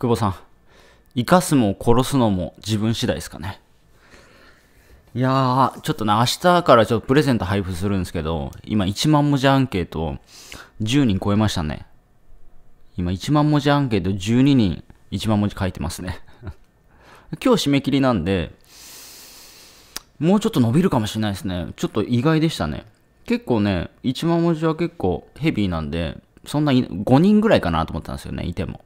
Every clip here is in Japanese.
久保さん、生かすも殺すのも自分次第ですかね。いやー、ちょっとね、明日からちょっとプレゼント配布するんですけど、今1万文字アンケート10人超えましたね。今1万文字アンケート12人1万文字書いてますね。今日締め切りなんで、もうちょっと伸びるかもしれないですね。ちょっと意外でしたね。結構ね、1万文字は結構ヘビーなんで、そんな5人ぐらいかなと思ったんですよね、いても。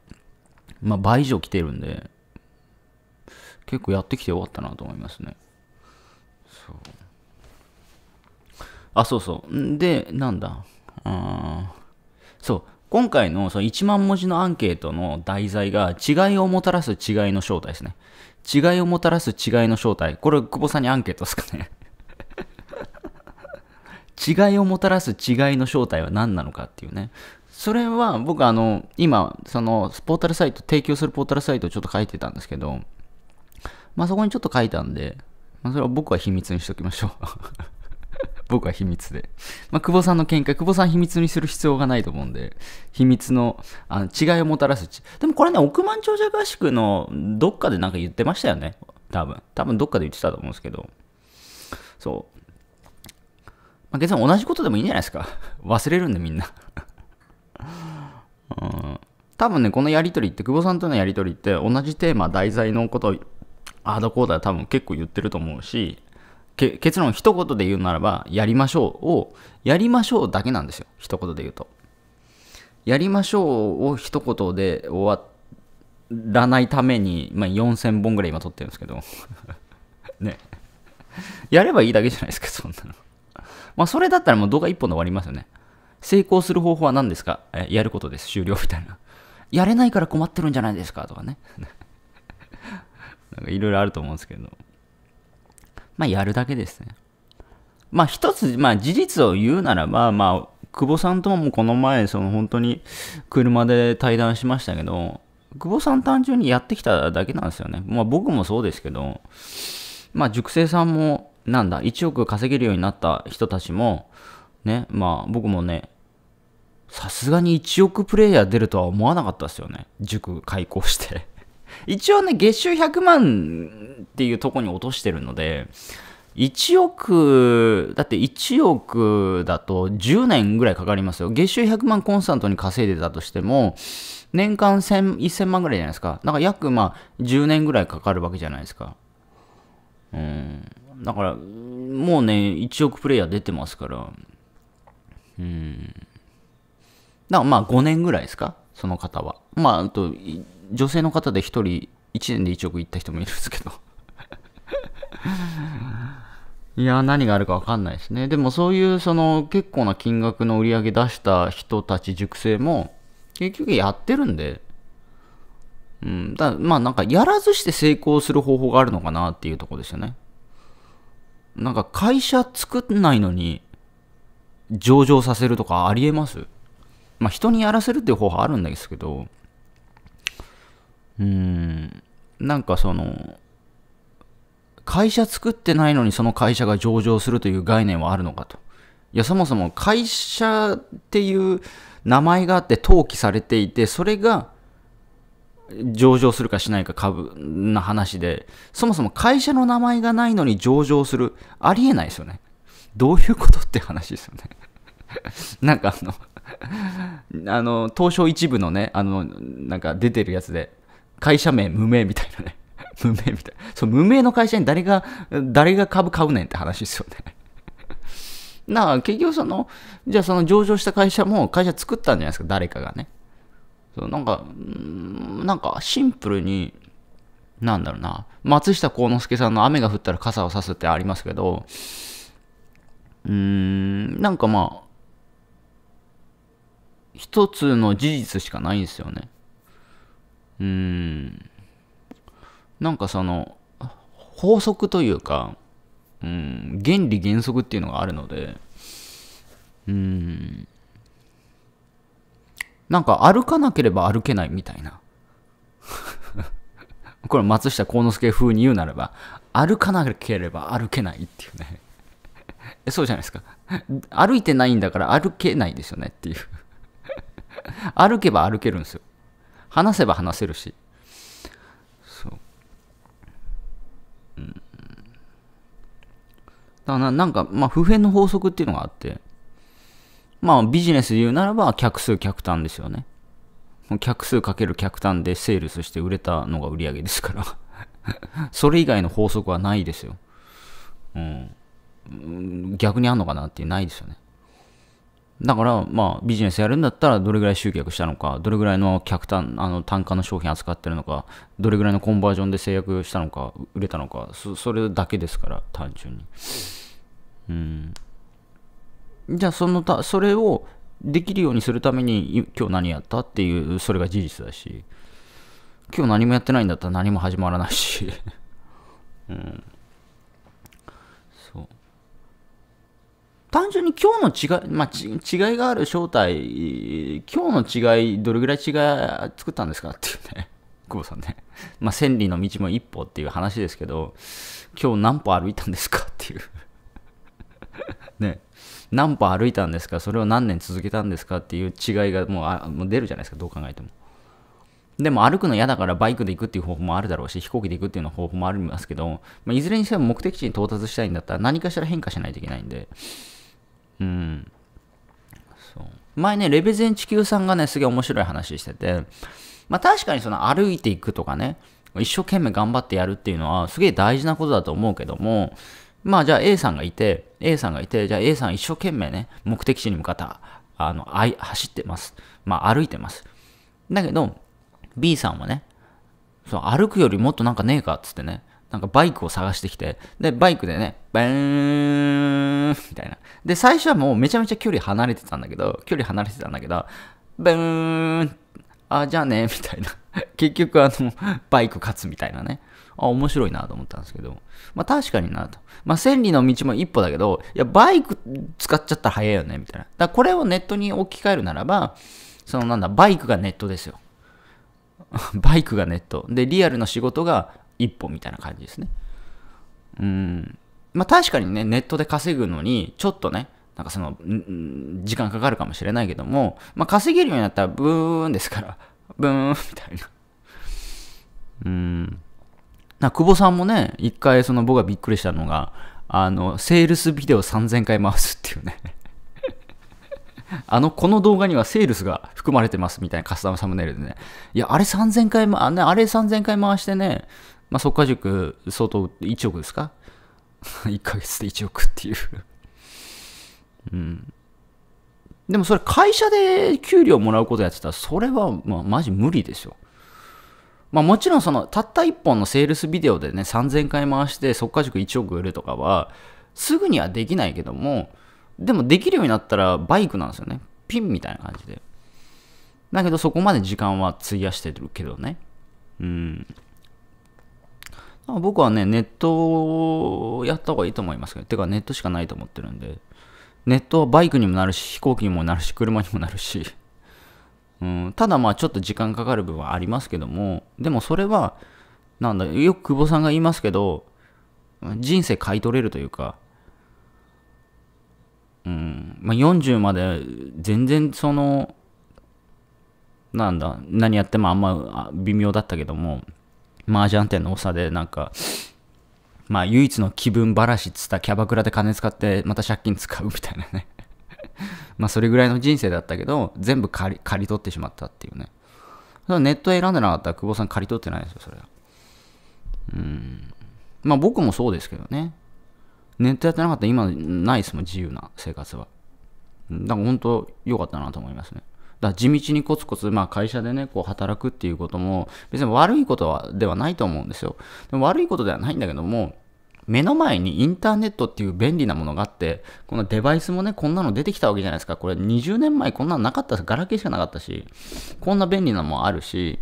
まあ、倍以上来てるんで、結構やってきてよかったなと思いますね。そう。あ、そうそう。で、なんだ。あそう。今回のその1万文字のアンケートの題材が違いをもたらす違いの正体ですね。違いをもたらす違いの正体。これ、久保さんにアンケートですかね。違いをもたらす違いの正体は何なのかっていうね。それは僕あの、今、その、ポータルサイト、提供するポータルサイトをちょっと書いてたんですけど、まあそこにちょっと書いたんで、まあそれは僕は秘密にしときましょう 僕は秘密で。まあ、久保さんの見解、久保さん秘密にする必要がないと思うんで、秘密のあの違いをもたらす。でもこれね、億万長者合宿のどっかでなんか言ってましたよね。多分。多分どっかで言ってたと思うんですけど。そう。まあ、月さ同じことでもいいんじゃないですか。忘れるんでみんな。うん、多分ね、このやりとりって、久保さんとのやりとりって、同じテーマ、題材のことハードコーダー多分結構言ってると思うし、結論一言で言うならば、やりましょうを、やりましょうだけなんですよ。一言で言うと。やりましょうを一言で終わらないために、まあ、4000本ぐらい今撮ってるんですけど。ね。やればいいだけじゃないですか、そんなの。まあ、それだったらもう動画一本で終わりますよね。成功する方法は何ですかえやることです。終了みたいな。やれないから困ってるんじゃないですかとかね。なんかいろいろあると思うんですけど。まあ、やるだけですね。まあ、一つ、まあ、事実を言うならば、まあ、久保さんともこの前、その本当に車で対談しましたけど、久保さん単純にやってきただけなんですよね。まあ、僕もそうですけど、まあ、熟成さんも、なんだ、1億稼げるようになった人たちも、ね、まあ、僕もね、さすがに1億プレイヤー出るとは思わなかったですよね。塾開校して 一応ね、月収100万っていうとこに落としてるので、1億、だって1億だと10年ぐらいかかりますよ。月収100万コンスタントに稼いでたとしても、年間1000 1000万ぐらいじゃないですか。だから約まあ10年ぐらいかかるわけじゃないですか。うん。だから、もうね、1億プレイヤー出てますから。うん。だからまあ5年ぐらいですか、その方は。まあ、あと、女性の方で1人、1年で1億いった人もいるんですけど。いや、何があるか分かんないですね。でもそういう、その、結構な金額の売り上げ出した人たち、熟成も、結局やってるんで、うん、だまあなんか、やらずして成功する方法があるのかなっていうとこですよね。なんか、会社作んないのに、上場させるとかありえますまあ、人にやらせるっていう方法あるんですけど、うん、なんかその、会社作ってないのにその会社が上場するという概念はあるのかと。いや、そもそも会社っていう名前があって登記されていて、それが上場するかしないか株な話で、そもそも会社の名前がないのに上場する、ありえないですよね。どういうことって話ですよね。なんかあの あの、東証一部のね、あの、なんか出てるやつで、会社名無名みたいなね。無名みたいな。そう、無名の会社に誰が、誰が株買うねんって話ですよね。なあ、結局その、じゃあその上場した会社も会社作ったんじゃないですか、誰かがね。そう、なんか、んなんかシンプルに、なんだろうな、松下幸之助さんの雨が降ったら傘を差すってありますけど、うーん、なんかまあ、一つの事実しかないんですよね。うーん。なんかその、法則というか、うん、原理原則っていうのがあるので、うん。なんか歩かなければ歩けないみたいな。これ松下幸之助風に言うならば、歩かなければ歩けないっていうね。そうじゃないですか。歩いてないんだから歩けないですよねっていう。歩けば歩けるんですよ。話せば話せるし。そう。うん。だからななんか、まあ、普遍の法則っていうのがあって、まあ、ビジネスで言うならば、客数、客単ですよね。客数かける客単でセールスして売れたのが売り上げですから それ以外の法則はないですよ。うん。逆にあんのかなっていう、ないですよね。だから、まあ、ビジネスやるんだったら、どれぐらい集客したのか、どれぐらいの客単、あの、単価の商品扱ってるのか、どれぐらいのコンバージョンで制約したのか、売れたのか、そそれだけですから、単純に。うん。じゃあ、そのた、それをできるようにするために、今日何やったっていう、それが事実だし、今日何もやってないんだったら何も始まらないし、うん。単純に今日の違い、まあ、違いがある正体、今日の違い、どれぐらい違い作ったんですかっていうね、久保さんね、まあ、千里の道も一歩っていう話ですけど、今日何歩歩いたんですかっていう ね、何歩歩いたんですか、それを何年続けたんですかっていう違いがもうあもう出るじゃないですか、どう考えても。でも歩くの嫌だからバイクで行くっていう方法もあるだろうし、飛行機で行くっていうの方法もありますけど、まあ、いずれにしても目的地に到達したいんだったら何かしら変化しないといけないんで、うんそう前ねレベゼン地球さんがねすげえ面白い話しててまあ確かにその歩いていくとかね一生懸命頑張ってやるっていうのはすげえ大事なことだと思うけどもまあじゃあ A さんがいて A さんがいてじゃあ A さん一生懸命ね目的地に向かったあのあい走ってますまあ歩いてますだけど B さんはねそう歩くよりもっとなんかねえかっつってねなんかバイクを探してきて、で、バイクでね、バーンみたいな。で、最初はもうめちゃめちゃ距離離れてたんだけど、距離離れてたんだけど、バーンあ、じゃあね、みたいな。結局、あの、バイク勝つみたいなね。あ、面白いなと思ったんですけど。まあ確かになと。まあ千里の道も一歩だけど、いや、バイク使っちゃったら早いよね、みたいな。だこれをネットに置き換えるならば、そのなんだ、バイクがネットですよ。バイクがネット。で、リアルの仕事が一歩みたいな感じですね。うん。まあ確かにね、ネットで稼ぐのに、ちょっとね、なんかその、時間かかるかもしれないけども、まあ稼げるようになったらブーンですから、ブーンみたいな。うん。な久保さんもね、一回その僕がびっくりしたのが、あの、セールスビデオ3000回回すっていうね あの、この動画にはセールスが含まれてますみたいなカスタムサムネイルでね。いや、あれ3000回、あれ3000回回してね、まあ、速か、塾相当1億ですか1 ヶ月で1億っていううん。でもそれ会社で給料もらうことやってたら、それはまあマジ無理ですよ。まあもちろんそのたった1本のセールスビデオでね3000回回して速か、塾1億売るとかはすぐにはできないけどもでもできるようになったらバイクなんですよね。ピンみたいな感じで。だけどそこまで時間は費やしてるけどね。うん。僕はね、ネットをやった方がいいと思いますけど、てかネットしかないと思ってるんで、ネットはバイクにもなるし、飛行機にもなるし、車にもなるし、うん、ただまあちょっと時間かかる部分はありますけども、でもそれは、なんだ、よく久保さんが言いますけど、人生買い取れるというか、うんまあ、40まで全然その、なんだ、何やってもあんま微妙だったけども、麻雀店の長でなんか、まあ唯一の気分ばらしっつったキャバクラで金使ってまた借金使うみたいなね まあそれぐらいの人生だったけど、全部借り借り取ってしまったっていうね。ネット選んでなかったら久保さん借り取ってないですよ、それは。うん。まあ僕もそうですけどね。ネットやってなかったら今ないですもん、自由な生活は。だから本当良かったなと思いますね。だ地道にコツコツ、まあ、会社でね、こう働くっていうことも、別に悪いことはではないと思うんですよ。でも悪いことではないんだけども、目の前にインターネットっていう便利なものがあって、このデバイスもね、こんなの出てきたわけじゃないですか。これ20年前こんなのなかったガラケーしかなかったし、こんな便利なのもあるし、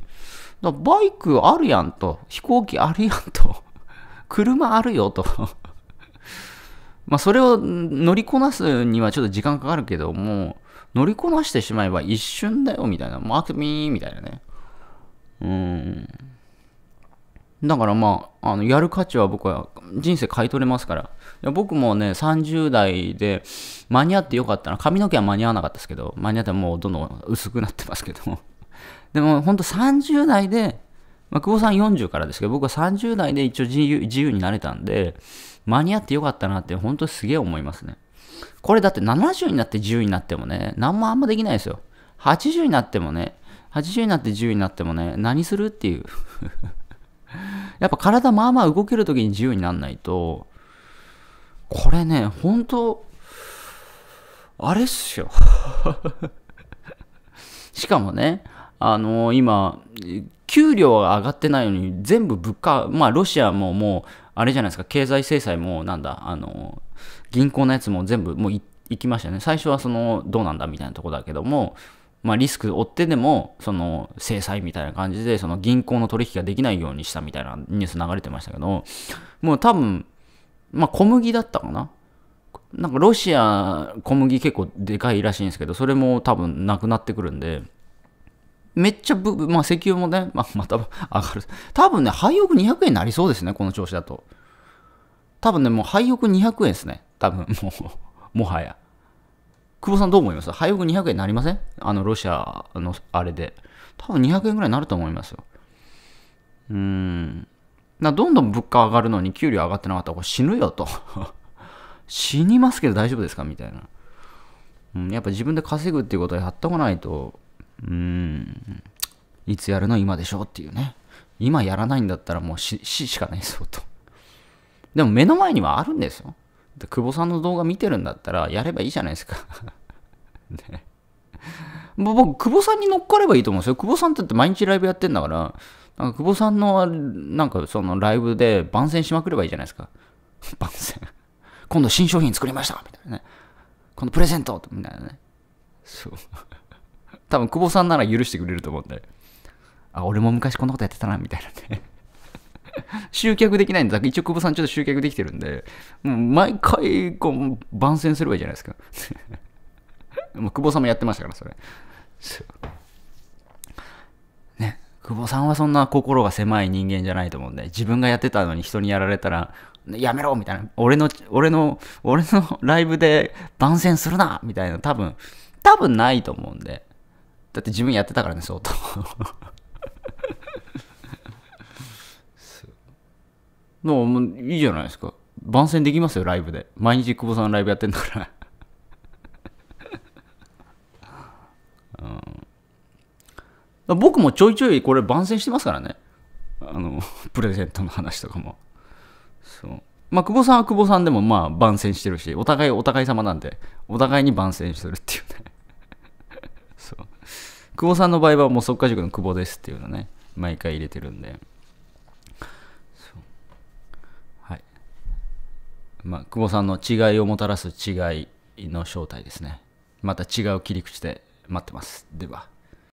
だバイクあるやんと、飛行機あるやんと、車あるよと。まあそれを乗りこなすにはちょっと時間かかるけども、乗りこなしてしまえば一瞬だよ、みたいな。うあくミーみたいなね。うん。だからまあ、あの、やる価値は僕は人生買い取れますから。僕もね、30代で間に合ってよかったな。髪の毛は間に合わなかったですけど、間に合ってもうどんどん薄くなってますけども。でも本当30代で、まあ、久保さん40からですけど、僕は30代で一応自由になれたんで、間に合ってよかったなって本当すげえ思いますね。これだって70になって10になってもね、何もあんまできないですよ。80になってもね、80になって10になってもね、何するっていう。やっぱ体まあまあ動けるときに自由になんないと、これね、本当あれっすよ。しかもね、あのー、今、給料が上がってないのに、全部物価、まあロシアももう、あれじゃないですか、経済制裁もなんだ、あのー、銀行のやつも全部もう行きましたね。最初はその、どうなんだみたいなとこだけども、まあ、リスク負ってでも、その、制裁みたいな感じで、その銀行の取引ができないようにしたみたいなニュース流れてましたけど、もう多分、まあ、小麦だったかな。なんかロシア小麦結構でかいらしいんですけど、それも多分なくなってくるんで、めっちゃぶ、まあ、石油もね、まあ、また上がる。多分ね、廃屋200円になりそうですね、この調子だと。多分ね、もう廃屋200円ですね。多分、もう もはや。久保さんどう思います廃屋200円になりませんあの、ロシアのあれで。多分200円ぐらいになると思いますよ。うーん。などんどん物価上がるのに給料上がってなかったらこれ死ぬよと 死にますけど大丈夫ですかみたいな、うん。やっぱ自分で稼ぐっていうことはやっとかないと、うーん、いつやるの今でしょっていうね。今やらないんだったらもう死しかないぞと。でも目の前にはあるんですよ。で久保さんの動画見てるんだったら、やればいいじゃないですか。ね、僕、久保さんに乗っかればいいと思うんですよ。久保さんだって毎日ライブやってんだから、なんか久保さんの、なんかそのライブで番宣しまくればいいじゃないですか。番宣。今度新商品作りましたみたいなね。今度プレゼントみたいなね。そう。多分久保さんなら許してくれると思うんで。あ、俺も昔こんなことやってたな、みたいなね。集客できないんだ。一応、久保さんちょっと集客できてるんで、もう毎回、こう、番宣すればいいじゃないですか。もう久保さんもやってましたから、それ。ね、久保さんはそんな心が狭い人間じゃないと思うんで、自分がやってたのに人にやられたら、やめろみたいな、俺の、俺の、俺の ライブで番宣するなみたいな、多分、多分ないと思うんで。だって自分やってたからね、相当。もういいじゃないですか番宣できますよライブで毎日久保さんライブやってんだからうん、僕もちょいちょいこれ番宣してますからねあのプレゼントの話とかもそうまあ久保さんは久保さんでもまあ番宣してるしお互いお互い様なんでお互いに番宣てるっていうねそう久保さんの場合はもう即家塾の久保ですっていうのね毎回入れてるんでまあ、久保さんの違いをもたらす違いの正体ですねまた違う切り口で待ってますでは